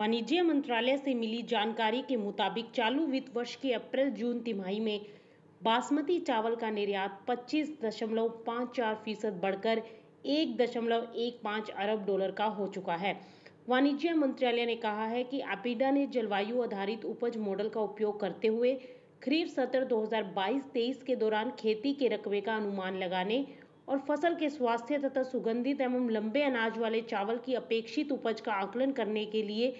वाणिज्य मंत्रालय से मिली जानकारी के मुताबिक चालू वित्त वर्ष के अप्रैल जून तिमाही में बासमती चावल का निर्यात 25.54 फीसद बढ़कर 1.15 अरब डॉलर का हो चुका है वाणिज्य मंत्रालय ने कहा है कि आपीडा ने जलवायु आधारित उपज मॉडल का उपयोग करते हुए खरीफ सत्र 2022-23 के दौरान खेती के रकबे का अनुमान लगाने और फसल के स्वास्थ्य तथा सुगंधित एवं लंबे अनाज वाले चावल की अपेक्षित उपज का आकलन करने के लिए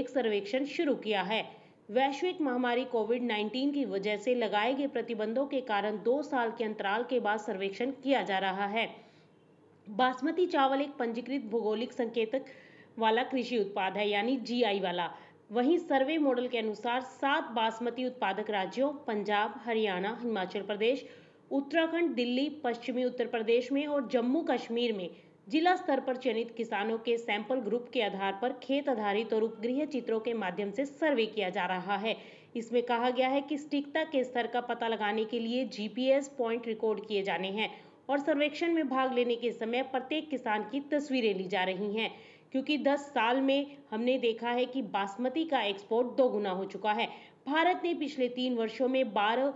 एक सर्वेक्षण शुरू किया है वैश्विक महामारी कोविड 19 की वजह से लगाए गए प्रतिबंधों के कारण दो साल के अंतराल के बाद सर्वेक्षण किया जा रहा है बासमती चावल एक पंजीकृत भौगोलिक संकेतक वाला कृषि उत्पाद है यानी जीआई वाला वहीं सर्वे मॉडल के अनुसार सात बासमती उत्पादक राज्यों पंजाब हरियाणा हिमाचल प्रदेश उत्तराखंड दिल्ली पश्चिमी उत्तर प्रदेश में और जम्मू कश्मीर में जिला स्तर पर चयनित किसानों के सैंपल ग्रुप के आधार पर खेत आधारित और उपगृह चित्रों के माध्यम से सर्वे किया जा रहा है इसमें कहा गया है कि स्टिकता के स्तर का पता लगाने के लिए जीपीएस पॉइंट रिकॉर्ड किए जाने हैं और सर्वेक्षण में भाग लेने के समय प्रत्येक किसान की तस्वीरें ली जा रही हैं क्योंकि 10 साल में हमने देखा है कि बासमती का एक्सपोर्ट दोगुना हो चुका है भारत ने पिछले तीन वर्षों में बारह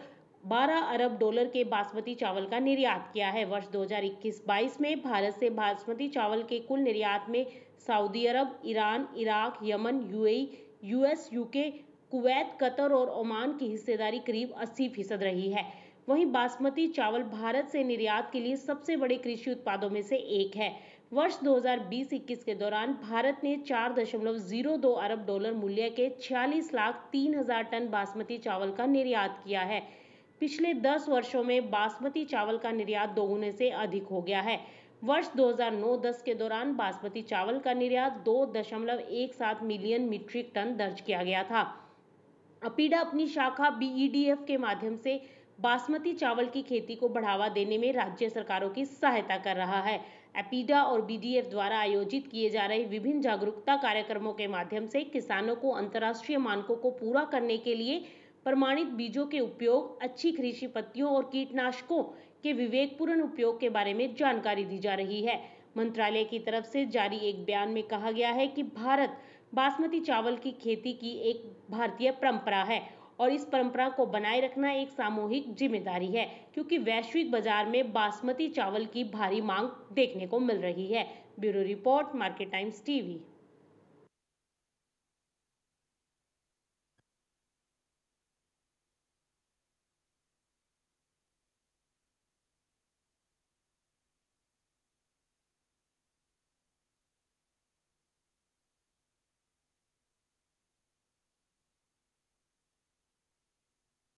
12 अरब डॉलर के बासमती चावल का निर्यात किया है वर्ष 2021-22 में भारत से बासमती चावल के कुल निर्यात में Saudi Arab Iran Iraq Yemen UAE US UK Kuwait Qatar और ओमान की हिस्सेदारी करीब 80 फीसद रही है वहीं बासमती चावल भारत से निर्यात के लिए सबसे बड़े कृषि उत्पादों में से एक है वर्ष 2020-21 के दौरान भारत ने 4.02 अरब डॉलर मूल्य के 46 लाख तीन हजार टन बासमती चावल का निर्यात किया है पिछले 10 वर्षों में बासमती चावल का निर्यात दोगुने से अधिक हो गया है वर्ष 2009-10 के दौरान बासमती चावल का निर्यात 2.17 मिलियन मीट्रिक टन दर्ज किया गया था अपीडा अपनी शाखा बीईडीएफ e के माध्यम से बासमती चावल की खेती को बढ़ावा देने में राज्य सरकारों की सहायता कर रहा है एपीडा और बीडीएफ द्वारा आयोजित किए जा रहे विभिन्न जागरूकता कार्यक्रमों के माध्यम से किसानों को अंतर्राष्ट्रीय मानकों को पूरा करने के लिए प्रमाणित बीजों के उपयोग अच्छी कृषि पत्तियों और कीटनाशकों के विवेकपूर्ण उपयोग के बारे में जानकारी दी जा रही है मंत्रालय की तरफ से जारी एक बयान में कहा गया है कि भारत बासमती चावल की खेती की एक भारतीय परंपरा है और इस परंपरा को बनाए रखना एक सामूहिक जिम्मेदारी है क्योंकि वैश्विक बाजार में बासमती चावल की भारी मांग देखने को मिल रही है bureau report Market Times TV